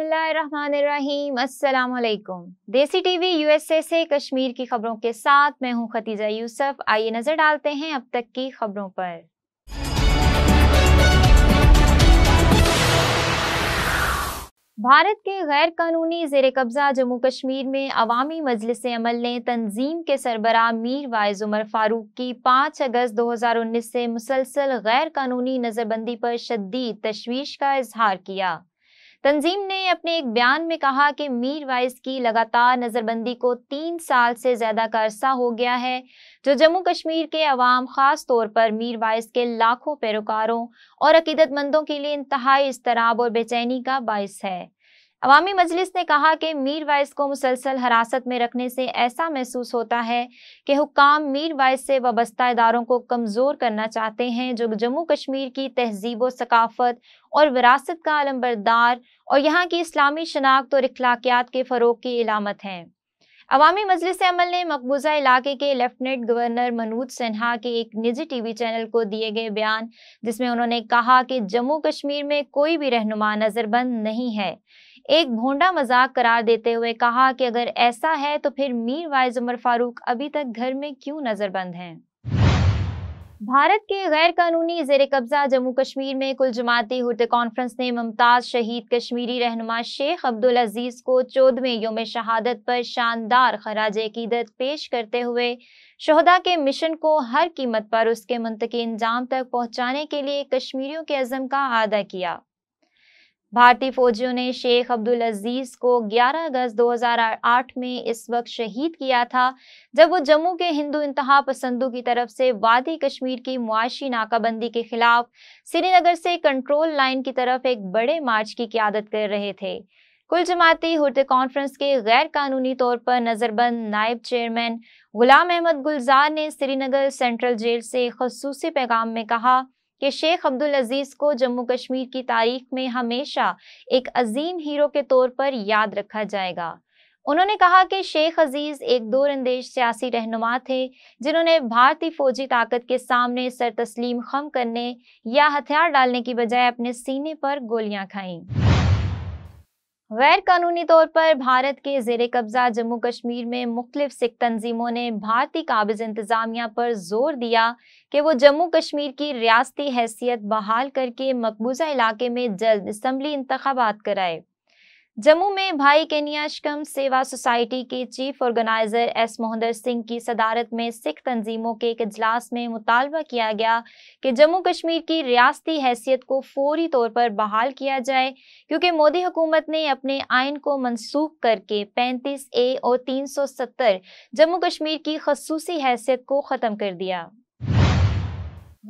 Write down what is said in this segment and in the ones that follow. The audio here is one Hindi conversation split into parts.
अस्सलाम वालेकुम देसी टीवी यूएसए से कश्मीर की खबरों के साथ मैं हूं खतीजा यूसुफ आइए नजर डालते हैं अब तक की खबरों पर भारत के गैर कानूनी जेर कब्जा जम्मू कश्मीर में अवामी मजलिस अमल ने तंजीम के सरबरा मीर वाइज उमर फारूक की 5 अगस्त 2019 से मुसलसल गैर कानूनी नज़रबंदी पर शदीद तशवीश का इजहार किया तंजीम ने अपने एक बयान में कहा कि मीर वाइस की लगातार नज़रबंदी को तीन साल से ज़्यादा का अरसा हो गया है जो जम्मू कश्मीर के अवाम ख़ास तौर पर मीर वाइस के लाखों पैरोकारों और अकीदतमंदों के लिए इंतहाई इसतराब और बेचैनी का बायस है अवामी मजलिस ने कहा कि मीर वाइस को मुसलसल हरासत में रखने से ऐसा महसूस होता है कि हुकाम मीर वाइस से वाबस्ता इदारों को कमज़ोर करना चाहते हैं जो जम्मू कश्मीर की तहजीब व सकाफत और विरासत का अलम्बरदार और यहाँ की इस्लामी शनाख्त और अखलाकियात के फ़रोग की इलामत हैं अवामी मजलिस अमल ने मकबूजा इलाके के लेफ्टिनेंट गवर्नर मनोज सिन्हा के एक निजी टीवी चैनल को दिए गए बयान जिसमें उन्होंने कहा कि जम्मू कश्मीर में कोई भी रहनुमा नज़रबंद नहीं है एक भोंडा मजाक करार देते हुए कहा कि अगर ऐसा है तो फिर मीर वाइज उमर फारूक अभी तक घर में क्यों नजरबंद हैं भारत के गैर कानूनी जेर कब्जा जम्मू कश्मीर में कुल जमाती हुते कॉन्फ्रेंस ने मुमताज़ शहीद कश्मीरी रहनुमा शेख अब्दुल अजीज़ को चौदहवें योम शहादत पर शानदार खराज अकीदत पेश करते हुए शहदा के मिशन को हर कीमत पर उसके मुंतकी इंजाम तक पहुँचाने के लिए कश्मीरियों के अज़म का अदा किया भारतीय फौजियों ने शेख अब्दुल अजीज को 11 अगस्त 2008 में इस वक्त शहीद किया था जब वो जम्मू के हिंदू इंतहा पसंदों की तरफ से वादी कश्मीर की मुआशी नाकाबंदी के खिलाफ श्रीनगर से कंट्रोल लाइन की तरफ एक बड़े मार्च की क्यादत कर रहे थे कुल जमाती हुर्त कॉन्फ्रेंस के गैर कानूनी तौर पर नज़रबंद नायब चेयरमैन गुलाम अहमद गुलजार ने श्रीनगर सेंट्रल जेल से खसूसी पैगाम में कहा कि शेख अब्दुल अजीज़ को जम्मू कश्मीर की तारीख में हमेशा एक अजीम हीरो के तौर पर याद रखा जाएगा उन्होंने कहा कि शेख अजीज एक दो रंदेश सियासी रहनुमा थे जिन्होंने भारतीय फौजी ताकत के सामने सर तस्लीम खम करने या हथियार डालने की बजाय अपने सीने पर गोलियां खाईं गैर कानूनी तौर पर भारत के जेर कब्जा जम्मू कश्मीर में मुख्तलिफ सिख तंजीमों ने भारतीय काबिज इंतजामिया पर जोर दिया कि वो जम्मू कश्मीर की रियासती हैसियत बहाल करके मकबूजा इलाके में जल्द इसम्बली इंतबात कराए जम्मू में भाई केनियाश्कम सेवा सोसाइटी के chief organiser S Mohinder Singh की सदारत में सिख तंजीमों के एक इजलास में मुतालबा किया गया कि जम्मू कश्मीर की रियासती हैसियत को फौरी तौर पर बहाल किया जाए क्योंकि मोदी हुकूमत ने अपने आइन को मनसूख करके 35 ए और 370 जम्मू कश्मीर की खसूसी हैसियत को ख़त्म कर दिया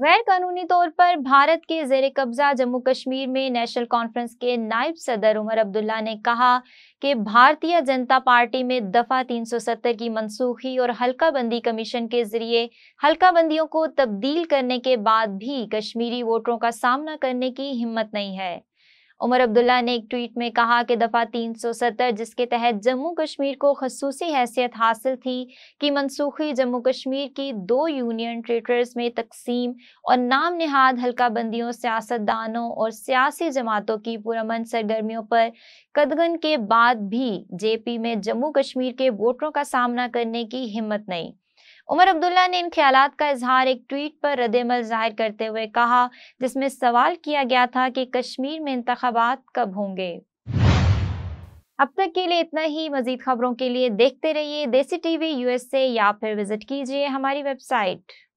गैर कानूनी तौर पर भारत के जेर कब्जा जम्मू कश्मीर में नेशनल कॉन्फ्रेंस के नायब सदर उमर अब्दुल्ला ने कहा कि भारतीय जनता पार्टी में दफा 370 की मनसूखी और हल्काबंदी कमीशन के जरिए हल्काबंदियों को तब्दील करने के बाद भी कश्मीरी वोटरों का सामना करने की हिम्मत नहीं है उमर अब्दुल्ला ने एक ट्वीट में कहा कि दफ़ा 370 जिसके तहत जम्मू कश्मीर को खसूसी हैसियत हासिल थी कि मनसूखी जम्मू कश्मीर की दो यूनियन टेरेटरीज में तकसीम और नाम नहाद हल्काबंदियों सियासतदानों और सियासी जमातों की पुरमन सरगर्मियों पर कदगन के बाद भी जेपी में जम्मू कश्मीर के वोटरों का सामना करने की हिम्मत नहीं उमर अब्दुल्ला ने इन ख्याल का इजहार एक ट्वीट पर रद्दमल जाहिर करते हुए कहा जिसमें सवाल किया गया था कि कश्मीर में इंतबात कब होंगे अब तक के लिए इतना ही मजीद खबरों के लिए देखते रहिए देसी टीवी यूएसए या फिर विजिट कीजिए हमारी वेबसाइट